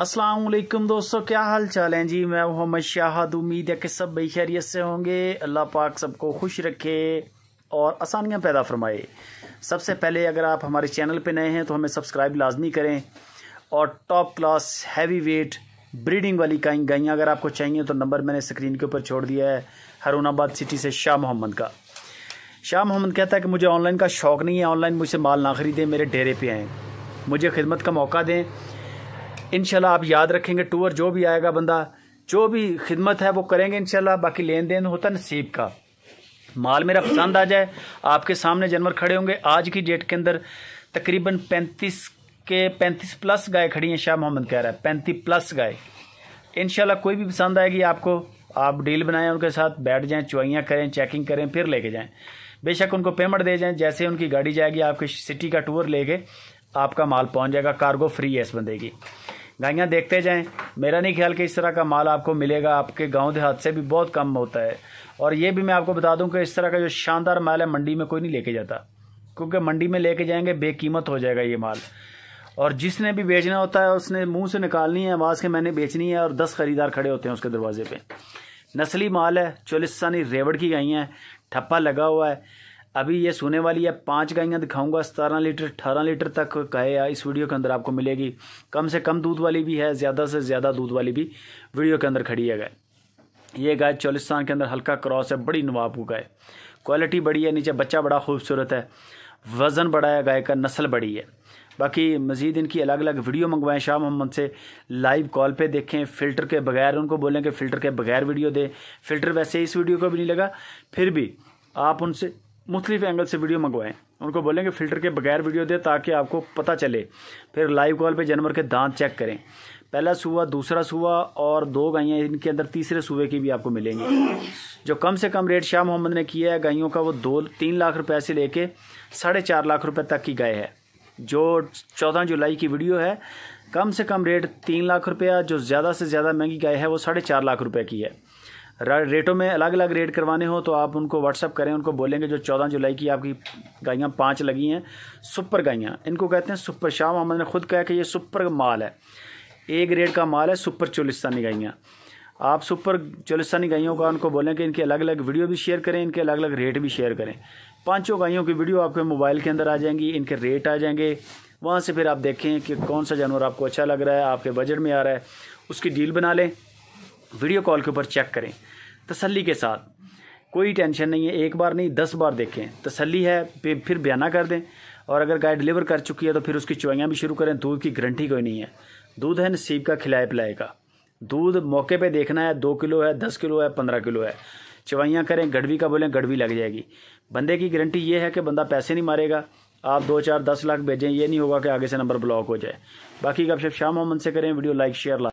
असलकुम दोस्तों क्या हाल चाल हैं जी मैं मोहम्मद शाहद उम्मीद है कि सब बई खैरियत से होंगे अल्लाह पाक सबको खुश रखे और आसानियाँ पैदा फरमाए सबसे पहले अगर आप हमारे चैनल पे नए हैं तो हमें सब्सक्राइब लाजमी करें और top class heavy weight breeding वाली गाई गाइयाँ अगर आपको चाहिए तो नंबर मैंने स्क्रीन के ऊपर छोड़ दिया है आबाद सिटी से शाह मोहम्मद का शाह मोहम्मद कहता है कि मुझे ऑनलाइन का शौक़ नहीं है ऑनलाइन मुझसे माल ना ख़रीदें मेरे डेरे पर आएँ मुझे खिदमत का मौका दें इन आप याद रखेंगे टूर जो भी आएगा बंदा जो भी खिदमत है वो करेंगे इनशाला बाकी लेन देन होता नसीब का माल मेरा पसंद आ जाए आपके सामने जानवर खड़े होंगे आज की डेट के अंदर तकरीबन पैंतीस के पैंतीस प्लस गाय खड़ी हैं शाह मोहम्मद कह रहा है पैंतीस प्लस गाय इनशाला कोई भी पसंद आएगी आपको आप डील बनाएं उनके साथ बैठ जाएं चुआइयाँ करें चेकिंग करें फिर लेके जाएं बेशक उनको पेमेंट दे जाएं जैसे उनकी गाड़ी जाएगी आपके सिटी का टूर लेके आपका माल पहुंच जाएगा कार्गो फ्री है इस बंदे की गाइयाँ देखते जाएं मेरा नहीं ख्याल कि इस तरह का माल आपको मिलेगा आपके गांव देहात से भी बहुत कम होता है और ये भी मैं आपको बता दूं कि इस तरह का जो शानदार माल है मंडी में कोई नहीं लेके जाता क्योंकि मंडी में लेके जाएंगे बेकीमत हो जाएगा ये माल और जिसने भी बेचना होता है उसने मुँह से निकालनी है आवाज़ के मैंने बेचनी है और दस खरीदार खड़े होते हैं उसके दरवाजे पर नस्ली माल है चोलिस्तानी रेवड़ की गाइयाँ हैं ठप्पा लगा हुआ है अभी ये सोने वाली है पांच गाइयाँ दिखाऊंगा सतारह लीटर अठारह लीटर तक गाय इस वीडियो के अंदर आपको मिलेगी कम से कम दूध वाली भी है ज़्यादा से ज़्यादा दूध वाली भी वीडियो के अंदर खड़ी है गाय ये गाय चौलिस्तान के अंदर हल्का क्रॉस है बड़ी नवाब को गाय क्वालिटी बड़ी है नीचे बच्चा बड़ा खूबसूरत है वज़न बड़ा है गाय का नस्ल बड़ी है बाकी मज़ीद इनकी अलग अलग वीडियो मंगवाएं शाह मोहम्मद से लाइव कॉल पे देखें फ़िल्टर के बगैर उनको बोलें कि फ़िल्टर के बगैर वीडियो दें फ़िल्टर वैसे इस वीडियो को भी नहीं लगा फिर भी आप उनसे मुख्तलिफ एंगल से वीडियो मंगवाएं उनको बोलें कि फ़िल्टर के बगैर वीडियो दें ताकि आपको पता चले फिर लाइव कॉल पे जानवर के दांत चेक करें पहला सुबह दूसरा सुबह और दो गायें इनके अंदर तीसरे सुबह की भी आपको मिलेंगी जो कम से कम रेट शाह मोहम्मद ने किया है गायों का वो दो तीन लाख रुपए से लेके साढ़े चार लाख रुपए तक की गाय है जो चौदह जुलाई की वीडियो है कम से कम रेट तीन लाख रुपया जो ज़्यादा से ज़्यादा महंगी गाय है वो साढ़े चार लाख रुपये की है रेटों में अलग अलग रेट करवाने हो तो आप उनको व्हाट्सअप करें उनको बोलेंगे जो चौदह जुलाई की आपकी गायियाँ पाँच लगी हैं सुपर गायियाँ इनको कहते हैं सुपर शाह मोहम्मद ने खुद कहा कि ये सुपर माल है ए ग्रेड का माल है सुपर चोलिस्तानी गायियाँ आप सुपर चोलिस्तानी गायों का उनको बोलें कि इनके अलग अलग वीडियो भी शेयर करें इनके अलग अलग रेट भी शेयर करें पांचों गायों की वीडियो आपके मोबाइल के अंदर आ जाएंगी इनके रेट आ जाएंगे वहाँ से फिर आप देखें कि कौन सा जानवर आपको अच्छा लग रहा है आपके बजट में आ रहा है उसकी डील बना लें वीडियो कॉल के ऊपर चेक करें तसल्ली के साथ कोई टेंशन नहीं है एक बार नहीं दस बार देखें तसल्ली है फिर बयाना कर दें और अगर गाय डिलीवर कर चुकी है तो फिर उसकी चुवाइयाँ भी शुरू करें दूध की गारंटी कोई नहीं है दूध है नसीब का खिलाए पिलाए का दूध मौके पे देखना है दो किलो है दस किलो है पंद्रह किलो है चवाइयाँ करें गढ़वी का बोलें गढ़वी लग जाएगी बंदे की गारंटी ये है कि बंदा पैसे नहीं मारेगा आप दो चार दस लाख भेजें ये नहीं होगा कि आगे से नंबर ब्लॉक हो जाए बाकी का आप शाह मोहम्मद से करें वीडियो लाइक शेयर